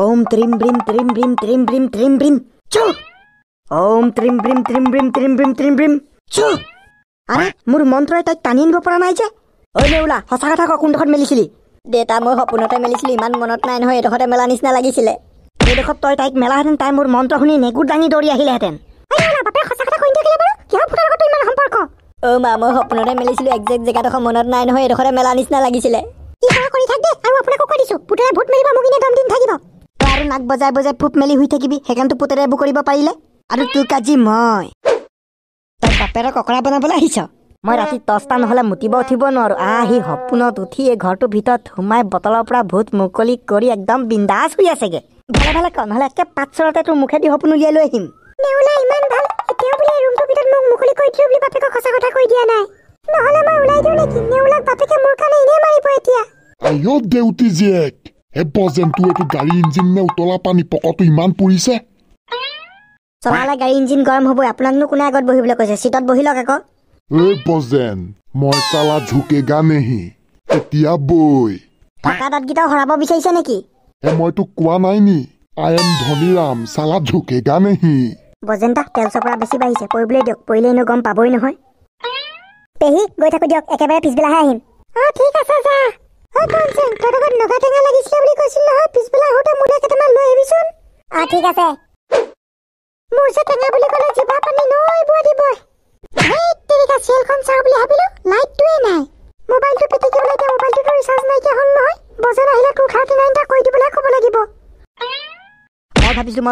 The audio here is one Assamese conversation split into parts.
ओम त्रिम ब्रिम त्रिम ब्रिम त्रिम ब्रिम त्रिम ब्रिम चु ओम त्रिम ब्रिम त्रिम ब्रिम त्रिम ब्रिम त्रिम ब्रिम चु अरे मुर मंत्र तो टानि आनिब परा नाय जे ओ नेउला हसा কথা ক কোন দখত মেলিছিলি দেতা মই সপোনতে মেলিছিলি ইমান মনত নাই নহয় এডখতে মেলা নিচিনা লাগিছিলে এই দেখত তই তাইক মেলা হেতেন তাই মোৰ মন্ত্ৰ শুনি নেগুৰ দাঙি দৌৰি আহিলে হেতেন মেলিছিলো একজেক্ট জেগাডোখৰ মনত নাই নহয় এডোখৰে মেলা নিচিনা লাগিছিলে কি কৰি থাক দে আৰু আপোনাকো কৈ দিছো পুতলাই ভূত মেলিব তোৰ নাক বজাই বজাই ফুপ মেলি শুই থাকিবি সেইকাৰণে তোৰ এইবোৰ কৰিব পাৰিলে আৰু তোক আজি মই তই বাপেৰক অকৰা বনাবলৈ আহিছ মই ৰাতি টচটা নহ'লে মুতিব উঠিব নোৱাৰো আহি সপোনত উঠি এই ঘৰটোৰ ভিতৰত সোমাই বটলৰ পৰা ভূত মুকলি কৰি একদম বিন্দাচ হৈ আছেগে ভালে ভালে ক নহলে একে পাঁচ চৰতে তোৰ মুখেদি সপোন উলিয়াই লৈ আহিম বুলি এ বজেনটো এইটো গাড়ী ইঞ্জিন নে উতলা পানী পকতো ইমান পৰিছে চলালে গাড়ী ইঞ্জিন গৰম হ'ব আপোনাকনো কোনে আগত বহিবলৈ কৈছে চিটত বহি লওক আকৌ এই বজেন মই চালা ঝুকে গানেহি এতিয়া বৈ থকা দাঁতকেইটাও হৰাব বিচাৰিছে নেকি এ মই তোক কোৱা নাই নি আই এম ধনীৰাম চালা ঝুকে গানেহি বজেন দা তেল চপৰা বেছি বাঢ়িছে পৰিবলৈ দিয়ক পৰিলে এনেও গম পাবই নহয় পেহী গৈ থাকো দিয়ক একেবাৰে পিছবেলাহে আহিম অ ঠিক আছে যা মই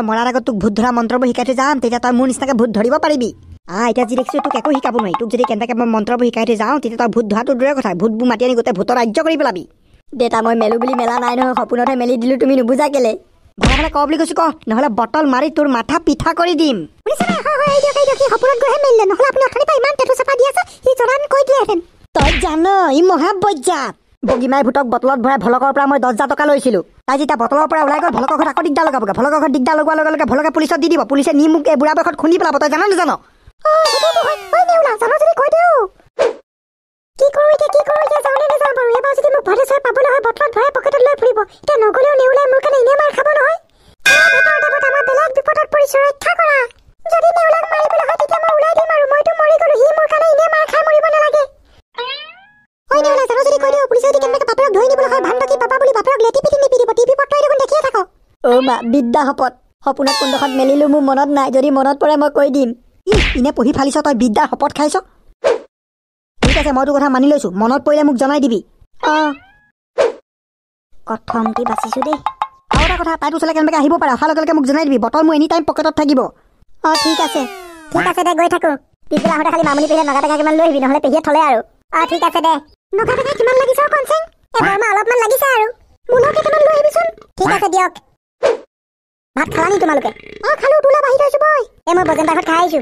মৰাৰ আগত তোক ভূত ধৰা মন্ত্ৰবোৰ শিকাই থৈ যাম তেতিয়া তই মোৰ নিচিনাকে ভূত ধৰিব পাৰিবি আ এতিয়া যি দেখিছো তোক একো শিকাব নোৱাৰি তোক যদি কেনেবাকৈ মই মন্ত্ৰবোৰ শিকাই থৈ যাওঁ তেতিয়া তই ভূত ধোৱাটো দূৰৈ কথা ভূতবোৰ মাতি আনি গোটেই ভূতত ৰাজ্য কৰি পেলাবি দেউতা মই মেলো বুলি মেলা নাই নহয় সপোনতে মেলি দিলো তুমি নুবুজা কেলে ভাল ভালে ক বুলি কৈছো ক নহলে বটল মাৰি তোৰ মাথা পিঠা কৰি দিম বগীমাই ভূতক বটলত ভৰাই ভলকৰ পৰা মই দহ হাজাৰ টকা লৈছিলো তাই যেতিয়া বটলৰ পৰা ওলাই গল ভলকৰ ঘৰত আকৌ দিগদাৰ লগাবগৈ ভলকৰ ঘৰত দিগদাৰ লগোৱাৰ লগে লগে ভলকে পুলিচত দি দিব পুলিচে নি মোক এই বুঢ়া বয়সত খুন্দি পেলাব তই জান নেজান বিদ্যা শপত সপোনত কোনডোখৰত মেলিলো মোৰ মনত নাই যদি মনত পৰে মই কৈ দিম ইহ ইনে পঢ়ি ফালিছ তই বিদ্যাৰ শপত খাইছ ঠিক আছে মই তোৰ কথা মানি লৈছো মনত পৰিলে মোক জনাই দিবি অঁ কথমটি বাচিছো দেই আৰু এটা কথা তাইৰ ওচৰলৈ কেনেবাকৈ আহিব পাৰে অহাৰ লগে লগে মোক জনাই দিবি বটল মোৰ এনি টাইম পকেটত থাকিব অঁ ঠিক আছে ঠিক আছে দে গৈ থাকো পিছবেলা আহোঁতে খালি মামনি পেহীয়ে নগা টেকা লৈ আহিবি নহ'লে পেহীয়ে থলে আৰু অঁ ঠিক আছে দে নগা টেকা কিমান লাগিছে আৰু মোৰ লগত লৈ আহিবিচোন ঠিক আছে দিয়ক ভাত খাওয়া তোমালোকে অ খালো তুলা বাহি থৈছো বই এ মই বজেন্দা ঘৰ খাইছো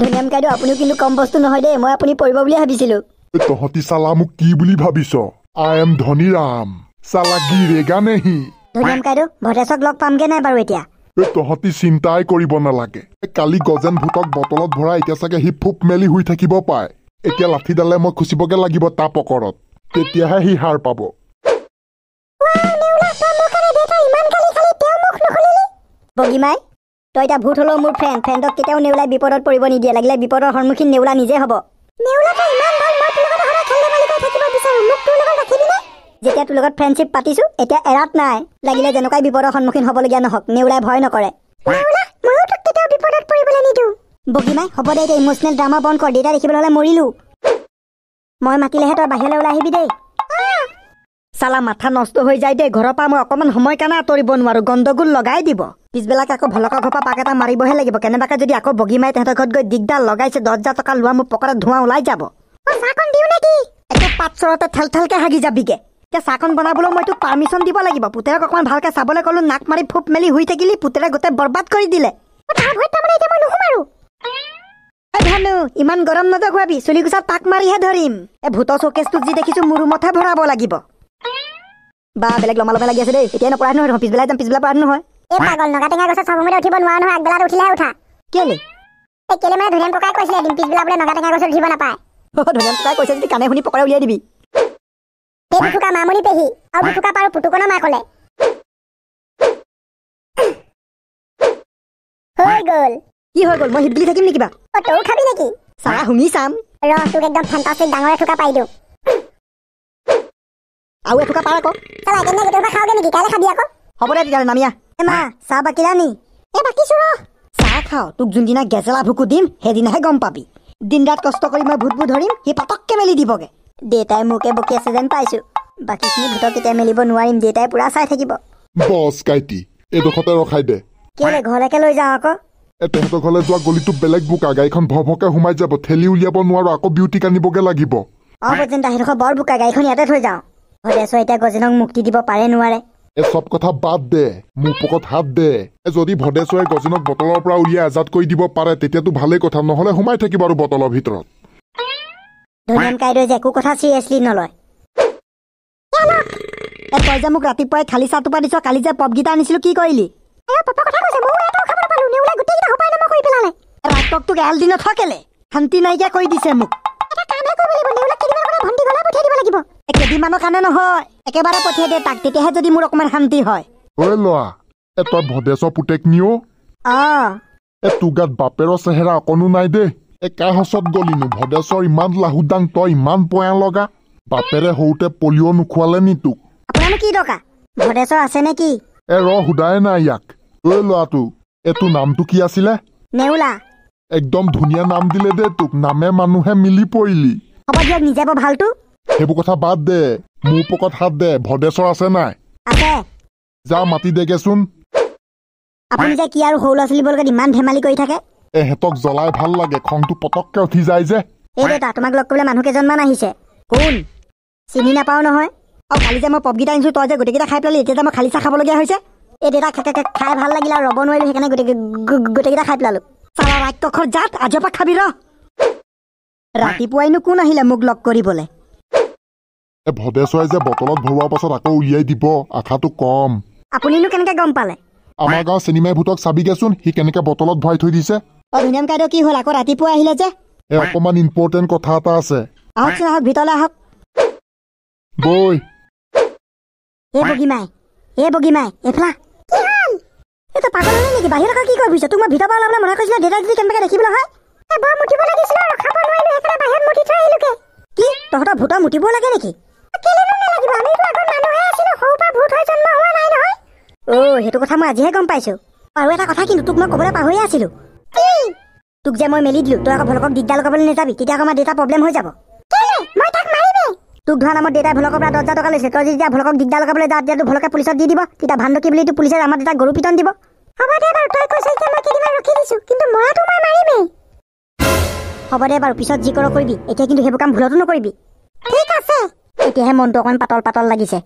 ধুনিয়াম কাইদো আপুনি কিন্তু কম বস্তু নহয় দে মই আপুনি পৰিব বুলি ভাবিছিলো তহতি চালা কি বুলি ভাবিছ আই এম ধনী ৰাম চালা কি ৰেগা ধুনিয়াম কাইদো ভদেশক লগ পামগে নাই বাৰু এতিয়া তহঁতি চিন্তাই কৰিব নালাগে কালি গজেন ভূতক বটলত ভৰাই এতিয়া চাগে সি ফুপ মেলি শুই থাকিব পায় এতিয়া লাঠিডালে মই খুচিবগে লাগিব তাপ ওকৰত তেতিয়াহে সি সাৰ পাব বগীমাই তই এতিয়া ভূত হলেও মোৰ ফ্ৰেণ্ড ফ্ৰেণ্ডক কেতিয়াও নেওলাই বিপদত পৰিব নিদিয়ে লাগিলে বিপদৰ সন্মুখীন নেওলা নিজে হ'ব যেতিয়া তোৰ লগত ফ্ৰেণ্ডশ্বিপ পাতিছো এতিয়া এৰাত নাই লাগিলে যেনেকুৱাই বিপদৰ সন্মুখীন হ'বলগীয়া নহওক নেউলাই ভয় নকৰে বগীমাই হ'ব দে এতিয়া ড্ৰামা বন্ধ কৰ দেউতা দেখিবলৈ হ'লে মৰিলো মই মাতিলেহে তই বাহিৰলৈ ওলাই আহিবি দেই চালা মাথা নষ্ট হৈ যায় দেই ঘৰৰ পৰা মই অকণমান সময় কাৰণে আঁতৰিব নোৱাৰো গণ্ডগোল লগাই দিব পিছবেলাকে আকৌ ভলকা ঘপা পাক এটা মাৰিবহে লাগিব কেনেবাকে যদি আকৌ বগী মাৰি তেহেঁতৰ ঘৰত গৈ দিগদাৰ লগাইছে দহ হাজাৰ টকা লোৱা মোৰ পকেটত ধোঁৱা ওলাই যাব একে ঠেল ঠেলকে হাগি যাবিগে এতিয়া চাহকণ বনাবলৈও মই তোক পাৰ্মিশ্যন দিব লাগিব পুতেৰক অকণমান ভালকে চাবলৈ কলো নাক মাৰি ফুপ মেলি শুই থাকিলি পুতেৰে গোটেই বৰবাদ কৰি দিলে ধানু ইমান গৰম নদখুৱাবি চুলি গুচাত পাক মাৰিহে ধৰিম এই ভূতৰ চৌকেছটোত যি দেখিছো মোৰ ৰুমতহে ভৰাব লাগিব বা বেলেগ লমা লাগি আছে দেই এতিয়া নপঢ়াই নহয় পিছবেলাই যাম পিছবেলা পঢ়া নহয় এ পাগল নগা টেঙা গছৰ চবমতে উঠিব নোৱাৰো নহয় আগবেলাত উঠিলে উঠা কিয়নো এই কেলে মানে ধনিয়াম পকাই কৈছিলে এদিন পিছবেলা বোলে নগা টেঙা গছত উঠিব নাপায় ধনিয়াম পকাই কৈছে যদি কাণে শুনি পকৰে উলিয়াই দিবি এই বিথুকা মামনি পেহী আৰু বিথুকা পাৰো পুতুকনৰ মা ক'লে হৈ গ'ল কি হৈ গ'ল মই হিট থাকিম নেকি বা অ তয়ো খাবি নেকি চাহ শুনি চাম ৰ তোক একদম ফেণ্টাষ্টিক ডাঙৰ এথোকা পাইলো দিওঁ আৰু এথোকা পাৰ আকৌ চলা কেনেকৈ কেতিয়াবা খাওঁগৈ নেকি কাইলৈ খাবি আকৌ হ'ব দে তেতিয়াহ'লে নামিয়া এমা চাহ বাকিলে আনি এ বাকিছো ৰ চাহ খাওঁ তোক যোনদিনা গেজেলা ভুকু দিম সেইদিনাহে গম পাবি দিন ৰাত কষ্ট কৰি মই ভূত ধৰিম সি পটককে মেলি দিবগে দেউতাই মোকে বকি আছে যেন পাইছো বাকীখিনি ভূতক কেতিয়া মেলিব নোৱাৰিম দেউতাই পুৰা চাই থাকিব বেলেগ বোকা গাড়ীখন ভৰভকে সোমাই যাব ঠেলি উলিয়াব নোৱাৰো আকৌ লাগিব অ গজেন্তা বৰ বোকা গাড়ীখন ইয়াতে থৈ যাওঁ ঘৰে চ গজেনক মুক্তি দিব পাৰে নোৱাৰে চব কথা বাদ দে মোৰ পকত হাত দে যদি ভদেশ্বৰে গজনক বটলৰ পৰা উলিয়াই আজাদ কৰি দিব পাৰে তেতিয়াতো ভালেই কথা নহলে সোমাই থাকিব আৰু বটলৰ ভিতৰত তই যে মোক ৰাতিপুৱাই খালি চাহ টোপা দিছ কালি যে পপ গীতা আনিছিলো কি কৰিলি ৰাতক তোক এল দিনত থকেলে শান্তি নাইকিয়া কৰি দিছে মোক বিমানৰ কাৰণে নহয় একেবাৰে পঠিয়াই দিয়ে তাক তেতিয়াহে যদি মোৰ অকমান শান্তি হয় সৰুতে পলিঅ' নোখোৱালে নি আছে নে ৰ সুধাই নাই ইয়াক ঐ ল'ৰাটো কি আছিলে নেউলা একদম ধুনীয়া নাম দিলে দে তোক নামে মানুহে মিলি পৰিলি হ'ব দিয়ক নিজে ভালটো সেইবোৰ কথা বাদ দে মোৰ পকত হাত দে ভদেশ্বৰ আছে নাই যা মাতি দেগেচোন আপুনি যে কি আৰু সৰু ল'ৰা ছোৱালীবোৰ ইমান ধেমালি কৰি থাকে এ জ্বলাই ভাল লাগে খংটো পটককে উঠি যায় যে এই দেউতা তোমাক লগ কৰিবলৈ মানুহ কেইজনমান আহিছে কোন চিনি নাপাওঁ নহয় আৰু কালি যে মই পপগীতা আনিছো তই যে গোটেইকেইটা খাই পেলালি এতিয়া যে মই খালি চাহ খাবলগীয়া হৈছে এই দেউতা খাই ভাল লাগিলে আৰু ৰ'ব নোৱাৰিলো সেইকাৰণে গোটেই গোটেইকেইটা খাই পেলালো চাৰা বাক্যখৰ জাত আজিৰ পৰা খাবি ৰ ৰাতিপুৱাইনো কোন আহিলে মোক লগ কৰিবলৈ এই ভদেশ্বৰাই যে বটলত ভৰোৱাৰ পাছত আকৌ উলিয়াই দিব আশাটো কম আপুনিনো কেনেকে গম পালে আমাৰ গাঁৱৰ চিনেমাই ভূতক চাবিগেচোন সি কেনেকে বটলত ভৰাই থৈ দিছে অভিনম কি হ'ল আকৌ ৰাতিপুৱা আহিলে যে এই অকণমান ইম্পৰ্টেণ্ট কথা এটা আছে আহকচোন আহক ভিতৰলৈ আহক বৈ সেইটো কথা মই আজিহে গম পাইছো আৰু এটা কথা কিন্তু তোক মই কবলৈ পাহৰি আছিলো তোক যে মই মেলি দিলো তই আকৌ ভলকক দিগদাৰ লগাবলৈ নাযাবি তেতিয়া আমাৰ দেউতা প্ৰব্লেম হৈ যাব তোক ধৰা আমাৰ দেউতাই ভলকৰ পৰা দৰ্জা টকা লৈছে তই যেতিয়া ভলকক দিগদাৰ লগাবলৈ যা তেতিয়া তোৰ ভলকে পুলিচত দি দিব তেতিয়া ভাণ্ডকি বুলি তোৰ পুলিচে আমাৰ দেউতাক গৰু পিটন দিব হ'ব দে বাৰু তই কৈছে যে মই কেইদিনমান ৰখি দিছো কিন্তু মই তোক মই মাৰিমেই হ'ব দে বাৰু পিছত যি কৰ কৰিবি এতিয়া কিন্তু সেইবোৰ কাম ভুলতো নকৰিবি ঠিক আছে এতিয়াহে মনটো অকণমান পাতল পাতল লাগিছে